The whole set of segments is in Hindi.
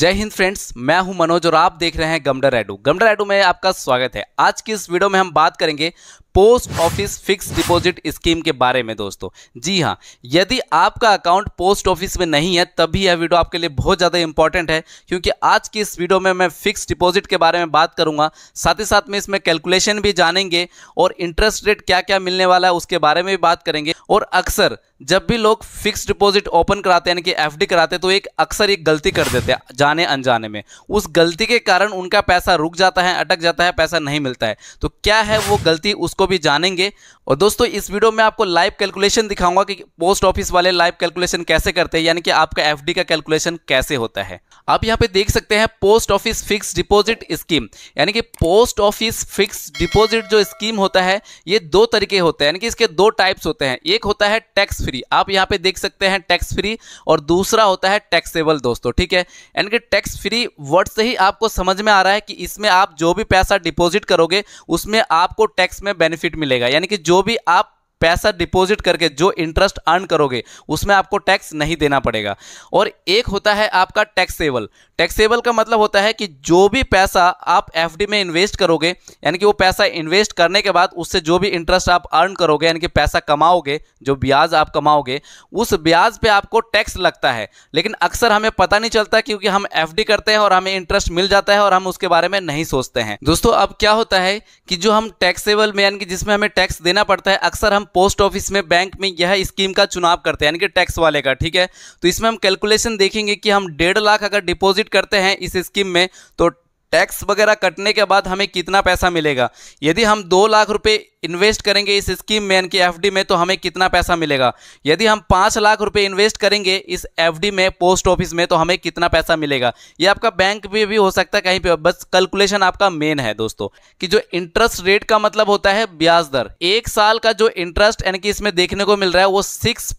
जय हिंद फ्रेंड्स मैं हूं मनोज और आप देख रहे हैं गमडर एडू गमडर एडू में आपका स्वागत है आज की इस वीडियो में हम बात करेंगे post office fix deposit scheme के बारे में दोस्तों जी हाँ यदि आपका अकाउंट पोस्ट ऑफिस में नहीं है तभी यह वीडियो आपके लिए बहुत ज़्यादा इंपॉर्टेंट है क्योंकि आज की इस वीडियो में मैं फिक्स डिपॉजिट के बारे में बात करूंगा साथ ही साथ में इसमें कैलकुलेशन भी जानेंगे और इंटरेस्ट रेट क्या क्या मिलने वाला है उसके बारे में भी बात करेंगे और अक्सर जब भी लोग फिक्स डिपॉजिट ओपन कराते हैं यानी कि एफडी कराते हैं तो एक अक्सर एक गलती कर देते हैं जाने अनजाने में उस गलती के कारण उनका पैसा रुक जाता है अटक जाता है पैसा नहीं मिलता है तो क्या है वो गलती उसको उसको भी जानेंगे और दोस्तों इस वीडियो में आपको लाइव कैलकुलेशन दिखाऊंगा कि पोस्ट ऑफिस वाले लाइव कैलकुलेशन कैसे करते हैं यानी कि आपका एफ का कैलकुलेशन कैसे होता है आप यहाँ पे देख सकते हैं post office fix deposit scheme यानी कि पोस्ट ऑफिस फिक्स डिपॉजिट जो स्कीम होता है ये दो तरीके होते हैं यानी कि इसके दो टाइप्स होते हैं एक होता है टैक्स फ्री आप यहाँ पे देख सकते हैं टैक्स फ्री और दूसरा होता है टैक्सेबल दोस्तों ठीक है यानी कि टैक्स फ्री वर्ड से ही आपको समझ में आ रहा है कि इसमें आप जो भी पैसा डिपोजिट करोगे उसमें आपको टैक्स में बेनिफिट मिलेगा यानी कि जो भी आप पैसा डिपॉजिट करके जो इंटरेस्ट अर्न करोगे उसमें आपको टैक्स नहीं देना पड़ेगा और एक होता है आपका टैक्सेबल टैक्सेबल का मतलब होता है कि जो भी पैसा आप एफ में इन्वेस्ट करोगे यानी कि वो पैसा इन्वेस्ट करने के बाद उससे जो भी इंटरेस्ट आप अर्न करोगे यानी कि पैसा कमाओगे जो ब्याज आप कमाओगे उस ब्याज पर आपको टैक्स लगता है लेकिन अक्सर हमें पता नहीं चलता क्योंकि हम एफ करते हैं और हमें इंटरेस्ट मिल जाता है और हम उसके बारे में नहीं सोचते हैं दोस्तों अब क्या होता है कि जो हम टैक्सेबल में यानी कि जिसमें हमें टैक्स देना पड़ता है अक्सर हम पोस्ट ऑफिस में बैंक में यह स्कीम का चुनाव करते हैं यानी कि टैक्स वाले का ठीक है तो इसमें हम कैलकुलेशन देखेंगे कि हम डेढ़ लाख अगर डिपॉजिट करते हैं इस स्कीम में तो टैक्स वगैरह कटने के बाद हमें कितना पैसा मिलेगा यदि हम दो लाख रुपए इन्वेस्ट करेंगे इस स्कीम में इनकी एफ में तो हमें कितना पैसा मिलेगा यदि हम पाँच लाख रुपए इन्वेस्ट करेंगे इस एफडी में पोस्ट ऑफिस में तो हमें कितना पैसा मिलेगा ये आपका बैंक में भी, भी हो सकता है कहीं पर बस कैलकुलेशन आपका मेन है दोस्तों कि जो इंटरेस्ट रेट का मतलब होता है ब्याज दर एक साल का जो इंटरेस्ट यानी कि इसमें देखने को मिल रहा है वो सिक्स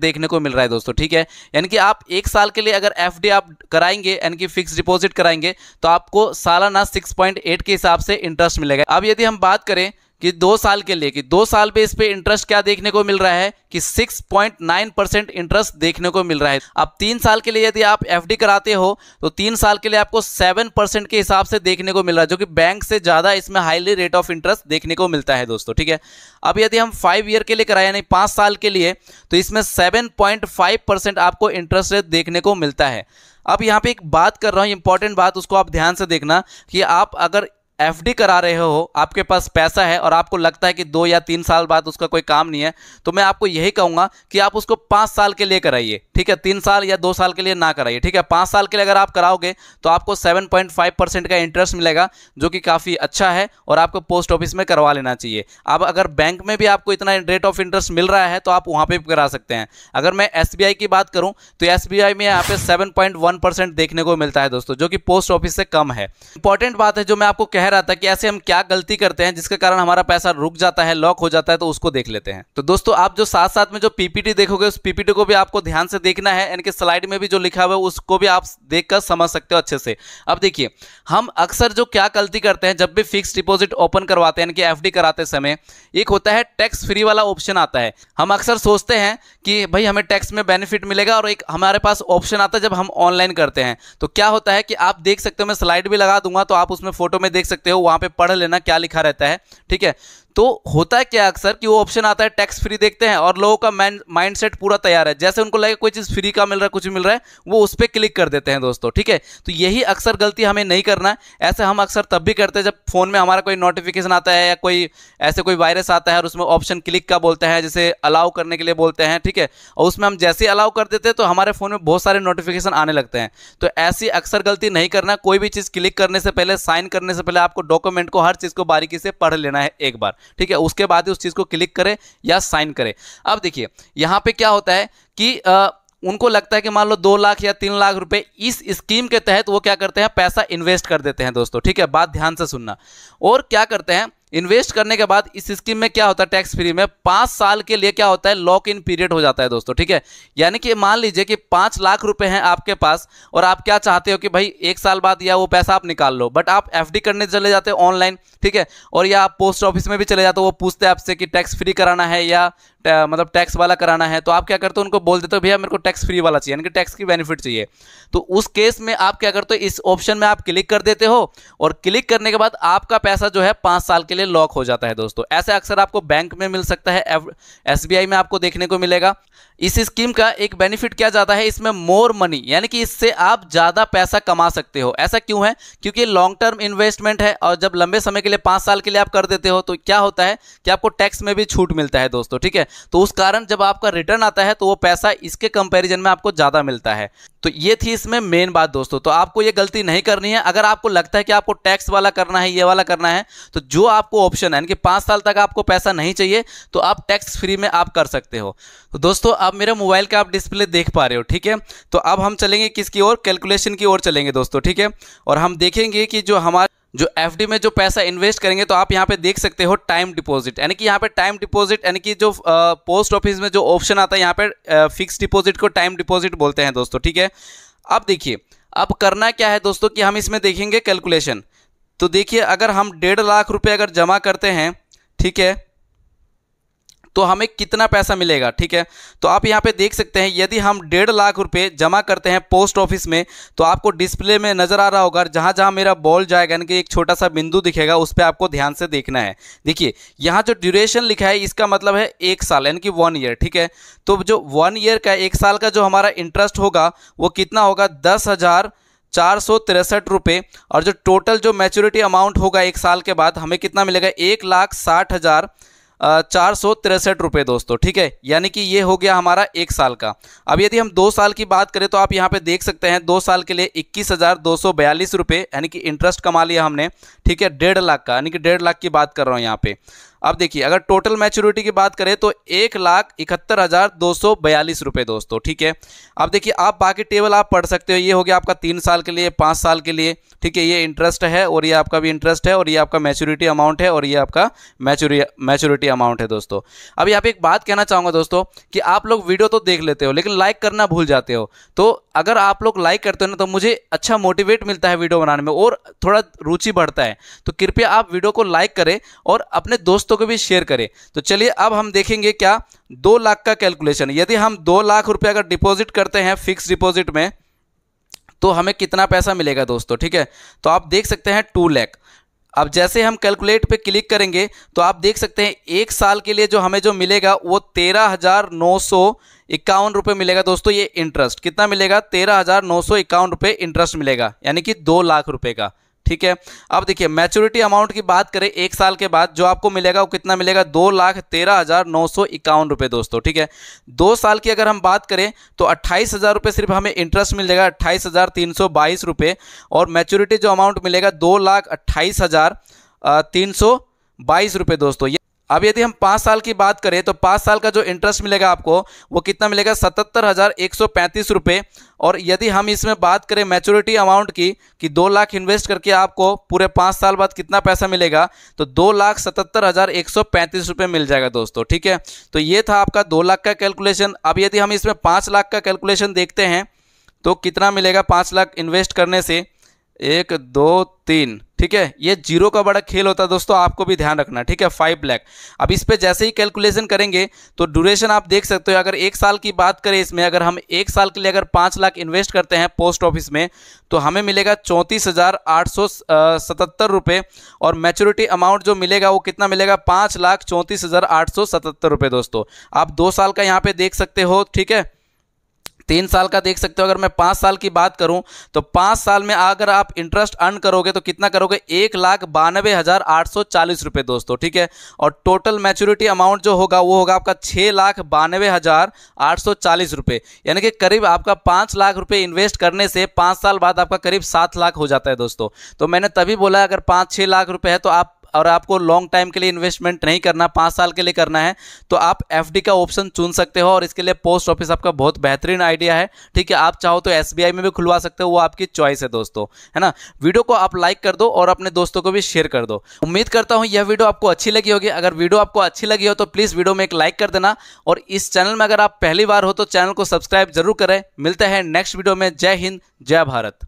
देखने को मिल रहा है दोस्तों ठीक है यानी कि आप एक साल के लिए अगर एफ आप कराएंगे यानी कि फिक्स डिपोजिट कराएंगे तो आपको सालाना सिक्स के हिसाब से इंटरेस्ट मिलेगा अब यदि हम बात करें कि दो साल के लिए कि दो साल पे इस पे इंटरेस्ट क्या देखने को मिल रहा है कि 6.9 परसेंट इंटरेस्ट देखने को मिल रहा है अब तीन साल के लिए यदि आप एफडी कराते हो तो तीन साल के लिए आपको 7 परसेंट के हिसाब से देखने को मिल रहा है जो कि बैंक से ज़्यादा इसमें हाईली रेट ऑफ इंटरेस्ट देखने को मिलता है दोस्तों ठीक है अब यदि हम फाइव ईयर के लिए कराए यानी पांच साल के लिए तो इसमें सेवन आपको इंटरेस्ट रेट देखने को मिलता है अब यहाँ पे एक बात कर रहा हूँ इंपॉर्टेंट बात उसको आप ध्यान से देखना कि आप अगर एफडी करा रहे हो आपके पास पैसा है और आपको लगता है कि दो या तीन साल बाद उसका कोई काम नहीं है तो मैं आपको यही कहूंगा कि आप उसको पांच साल के लिए कराइए ठीक है तीन साल या दो साल के लिए ना कराइए ठीक है पांच साल के लिए अगर आप कराओगे तो आपको सेवन पॉइंट फाइव परसेंट का इंटरेस्ट मिलेगा जो कि काफ़ी अच्छा है और आपको पोस्ट ऑफिस में करवा लेना चाहिए अब अगर बैंक में भी आपको इतना रेट ऑफ इंटरेस्ट मिल रहा है तो आप वहां पर भी करा सकते हैं अगर मैं एस की बात करूँ तो एस में यहाँ पे सेवन देखने को मिलता है दोस्तों जो कि पोस्ट ऑफिस से कम है इंपॉर्टेंट बात है जो मैं आपको कह रहा था कि ऐसे हम क्या गलती करते हैं जिसके कारण हमारा पैसा रुक जाता है लॉक हो जाता है तो उसको देख लेते हैं तो दोस्तों आप जो साथ साथ में जो पीपीटी देखोगे उस पीपीटी को भी आपको ध्यान से देखना है यानी कि स्लाइड में भी जो लिखा हुआ है उसको भी आप देख समझ सकते हो अच्छे से अब देखिए हम अक्सर जो क्या गलती करते हैं जब भी फिक्स डिपोजिट ओपन करवाते हैं यानी कि एफ कराते समय एक होता है टैक्स फ्री वाला ऑप्शन आता है हम अक्सर सोचते हैं कि भाई हमें टैक्स में बेनिफिट मिलेगा और एक हमारे पास ऑप्शन आता है जब हम ऑनलाइन करते हैं तो क्या होता है कि आप देख सकते हो मैं स्लाइड भी लगा दूंगा तो आप उसमें फोटो में देख सकते सकते हो वहां पे पढ़ लेना क्या लिखा रहता है ठीक है तो होता है क्या अक्सर कि वो ऑप्शन आता है टैक्स फ्री देखते हैं और लोगों का माइंड सेट पूरा तैयार है जैसे उनको लगे कोई चीज़ फ्री का मिल रहा है कुछ मिल रहा है वो उस पर क्लिक कर देते हैं दोस्तों ठीक है तो यही अक्सर गलती हमें नहीं करना है ऐसे हम अक्सर तब भी करते हैं जब फ़ोन में हमारा कोई नोटिफिकेशन आता है या कोई ऐसे कोई वायरस आता है और उसमें ऑप्शन क्लिक का बोलते हैं जैसे अलाउ करने के लिए बोलते हैं ठीक है और उसमें हम जैसे अलाउ कर देते हैं तो हमारे फ़ोन में बहुत सारे नोटिफिकेशन आने लगते हैं तो ऐसी अक्सर गलती नहीं करना कोई भी चीज़ क्लिक करने से पहले साइन करने से पहले आपको डॉक्यूमेंट को हर चीज़ को बारीकी से पढ़ लेना है एक बार ठीक है उसके बाद ही उस चीज़ को क्लिक करें या साइन करें अब देखिए यहाँ पे क्या होता है कि आ, उनको लगता है कि मान लो दो लाख या तीन लाख रुपए इस स्कीम के तहत वो क्या करते हैं पैसा इन्वेस्ट कर देते हैं दोस्तों ठीक है बात ध्यान से सुनना और क्या करते हैं इन्वेस्ट करने के बाद इस स्कीम में क्या होता है टैक्स फ्री में पांच साल के लिए क्या होता है लॉक इन पीरियड हो जाता है दोस्तों ठीक है यानी कि मान लीजिए कि पांच लाख रुपए हैं आपके पास और आप क्या चाहते हो कि भाई एक साल बाद या वो पैसा आप निकाल लो बट आप एफ करने चले जाते हो ऑनलाइन ठीक है और या आप पोस्ट ऑफिस में भी चले जाते हो वो पूछते हैं आपसे कि टैक्स फ्री कराना है या मतलब टैक्स वाला कराना है तो आप क्या करते हो उनको बोल देते हो भैया मेरे को टैक्स फ्री वाला चाहिए यानी कि टैक्स की बेनिफिट चाहिए तो उस केस में आप क्या करते हो इस ऑप्शन में आप क्लिक कर देते हो और क्लिक करने के बाद आपका पैसा जो है पांच साल के लिए लिए लॉक हो जाता है दोस्तों ऐसे अक्सर आपको बैंक में मिल सकता है एस में आपको देखने को मिलेगा इस स्कीम का एक बेनिफिट क्या जाता है इसमें मोर मनी यानी कि इससे आप ज़्यादा पैसा कमा सकते हो ऐसा क्यों है क्योंकि लॉन्ग टर्म इन्वेस्टमेंट है और जब लंबे समय के लिए पांच साल के लिए आप कर देते हो तो क्या होता है कि आपको टैक्स में भी छूट मिलता है दोस्तों ठीक है तो उस कारण जब आपका रिटर्न आता है तो वो पैसा इसके कंपेरिजन में आपको ज़्यादा मिलता है तो ये थी इसमें मेन बात दोस्तों तो आपको ये गलती नहीं करनी है अगर आपको लगता है कि आपको टैक्स वाला करना है ये वाला करना है तो जो आपको ऑप्शन है यानी कि पांच साल तक आपको पैसा नहीं चाहिए तो आप टैक्स फ्री में आप कर सकते हो तो दोस्तों आप मेरे मोबाइल का आप डिस्प्ले देख पा रहे हो ठीक है तो अब हम चलेंगे किसकी ओर कैलकुलेशन की ओर चलेंगे दोस्तों ठीक है और हम देखेंगे कि जो हमारे जो एफ में जो पैसा इन्वेस्ट करेंगे तो आप यहाँ पे देख सकते हो टाइम डिपॉजिट यानी कि यहाँ पे टाइम डिपॉजिट यानी कि जो पोस्ट ऑफिस में जो ऑप्शन आता है यहाँ पे फिक्स डिपॉजिट को टाइम डिपॉजिट बोलते हैं दोस्तों ठीक है अब देखिए अब करना क्या है दोस्तों कि हम इसमें देखेंगे कैलकुलेशन तो देखिए अगर हम डेढ़ लाख रुपये अगर जमा करते हैं ठीक है तो हमें कितना पैसा मिलेगा ठीक है तो आप यहाँ पे देख सकते हैं यदि हम डेढ़ लाख रुपए जमा करते हैं पोस्ट ऑफिस में तो आपको डिस्प्ले में नज़र आ रहा होगा जहां जहां मेरा बॉल जाएगा यानी कि एक छोटा सा बिंदु दिखेगा उस पर आपको ध्यान से देखना है देखिए यहाँ जो ड्यूरेशन लिखा है इसका मतलब है एक साल यानी कि वन ईयर ठीक है तो जो वन ईयर का एक साल का जो हमारा इंटरेस्ट होगा वो कितना होगा दस हज़ार चार सौ तिरसठ रुपये और जो टोटल जो मैच्योरिटी अमाउंट होगा एक साल के बाद हमें कितना मिलेगा एक लाख साठ हज़ार चार सौ तिरसठ रुपये दोस्तों ठीक है यानी कि ये हो गया हमारा एक साल का अब यदि हम दो साल की बात करें तो आप यहाँ पे देख सकते हैं दो साल के लिए इक्कीस हज़ार दो सौ बयालीस रुपये यानी कि इंटरेस्ट कमा लिया हमने ठीक है डेढ़ लाख का यानी कि डेढ़ लाख की बात कर रहा हूँ यहाँ पे अब देखिए अगर टोटल मैच्योरिटी की बात करें तो एक लाख इकहत्तर हज़ार दो सौ बयालीस रुपये दोस्तों ठीक है अब देखिए आप बाकी टेबल आप पढ़ सकते हो ये हो गया आपका तीन साल के लिए पाँच साल के लिए ठीक है ये इंटरेस्ट है और ये आपका भी इंटरेस्ट है और ये आपका मैच्योरिटी अमाउंट है और ये आपका मैच्योरी मैच्योरिटी अमाउंट है दोस्तों अब यहाँ पे एक बात कहना चाहूँगा दोस्तों कि आप लोग वीडियो तो देख लेते हो लेकिन लाइक करना भूल जाते हो तो अगर आप लोग लाइक करते हो ना तो मुझे अच्छा मोटिवेट मिलता है वीडियो बनाने में और थोड़ा रुचि बढ़ता है तो कृपया आप वीडियो को लाइक करें और अपने दोस्तों दोस्तों को भी शेयर करें तो चलिए अब हम देखेंगे क्या दो लाख का कैलकुलेशन यदि हम दो लाख रुपया का डिपॉजिट करते हैं फिक्स डिपॉजिट में तो हमें कितना पैसा मिलेगा दोस्तों ठीक है तो आप देख सकते हैं टू लैख अब जैसे हम कैलकुलेट पे क्लिक करेंगे तो आप देख सकते हैं एक साल के लिए जो हमें जो मिलेगा वो तेरह हज़ार नौ सौ इक्यावन रुपये मिलेगा दोस्तों ये इंटरेस्ट कितना मिलेगा तेरह हज़ार नौ सौ इक्यावन रुपये इंटरेस्ट मिलेगा यानी कि दो लाख रुपये का ठीक है अब देखिए मैच्योरिटी अमाउंट की बात करें एक साल के बाद जो आपको मिलेगा वो कितना मिलेगा दो लाख तेरह हज़ार नौ सौ इक्यावन रुपये दोस्तों ठीक है दो साल की अगर हम बात करें तो अट्ठाईस हज़ार रुपये सिर्फ हमें इंटरेस्ट मिल जाएगा अट्ठाईस हज़ार तीन सौ बाईस रुपये और मैच्योरिटी जो अमाउंट मिलेगा दो लाख अट्ठाईस हज़ार तीन सौ बाईस रुपये दोस्तों अब यदि हम पाँच साल की बात करें तो पाँच साल का जो इंटरेस्ट मिलेगा आपको वो कितना मिलेगा सतहत्तर हज़ार एक सौ पैंतीस रुपये और यदि हम इसमें बात करें मैच्योरिटी अमाउंट की कि दो लाख इन्वेस्ट करके आपको पूरे पाँच साल बाद कितना पैसा मिलेगा तो दो लाख सतहत्तर हज़ार एक सौ पैंतीस रुपये मिल जाएगा दोस्तों ठीक है तो ये था आपका दो लाख का कैलकुलेशन अब यदि हम इसमें पाँच लाख का कैलकुलेशन देखते हैं तो कितना मिलेगा पाँच लाख इन्वेस्ट करने से एक दो तीन ठीक है ये जीरो का बड़ा खेल होता है दोस्तों आपको भी ध्यान रखना ठीक है फाइव लैख अब इस पर जैसे ही कैलकुलेशन करेंगे तो ड्यूरेशन आप देख सकते हो अगर एक साल की बात करें इसमें अगर हम एक साल के लिए अगर पाँच लाख इन्वेस्ट करते हैं पोस्ट ऑफिस में तो हमें मिलेगा चौंतीस हज़ार आठ सौ सतहत्तर रुपये और मेच्योरिटी अमाउंट जो मिलेगा वो कितना मिलेगा पाँच लाख चौंतीस हज़ार आठ सौ सतहत्तर रुपये दोस्तों आप दो साल का यहाँ पर देख सकते हो ठीक है तीन साल का देख सकते हो अगर मैं पांच साल की बात करूं तो पांच साल में अगर आप इंटरेस्ट अर्न करोगे तो कितना करोगे एक लाख बानवे हज़ार आठ सौ चालीस रुपए दोस्तों ठीक है और टोटल मैच्योरिटी अमाउंट जो होगा वो होगा आपका छह लाख बानवे हज़ार आठ सौ चालीस रुपये यानी कि करीब आपका पांच लाख रुपए इन्वेस्ट करने से पांच साल बाद आपका करीब सात लाख हो जाता है दोस्तों तो मैंने तभी बोला अगर पांच छह लाख रुपये है तो आप और आपको लॉन्ग टाइम के लिए इन्वेस्टमेंट नहीं करना पाँच साल के लिए करना है तो आप एफ का ऑप्शन चुन सकते हो और इसके लिए पोस्ट ऑफिस आपका बहुत बेहतरीन आइडिया है ठीक है आप चाहो तो एस में भी खुलवा सकते हो वो आपकी चॉइस है दोस्तों है ना वीडियो को आप लाइक कर दो और अपने दोस्तों को भी शेयर कर दो उम्मीद करता हूँ यह वीडियो आपको अच्छी लगी होगी अगर वीडियो आपको अच्छी लगी हो तो प्लीज़ वीडियो में एक लाइक कर देना और इस चैनल में अगर आप पहली बार हो तो चैनल को सब्सक्राइब जरूर करें मिलते हैं नेक्स्ट वीडियो में जय हिंद जय भारत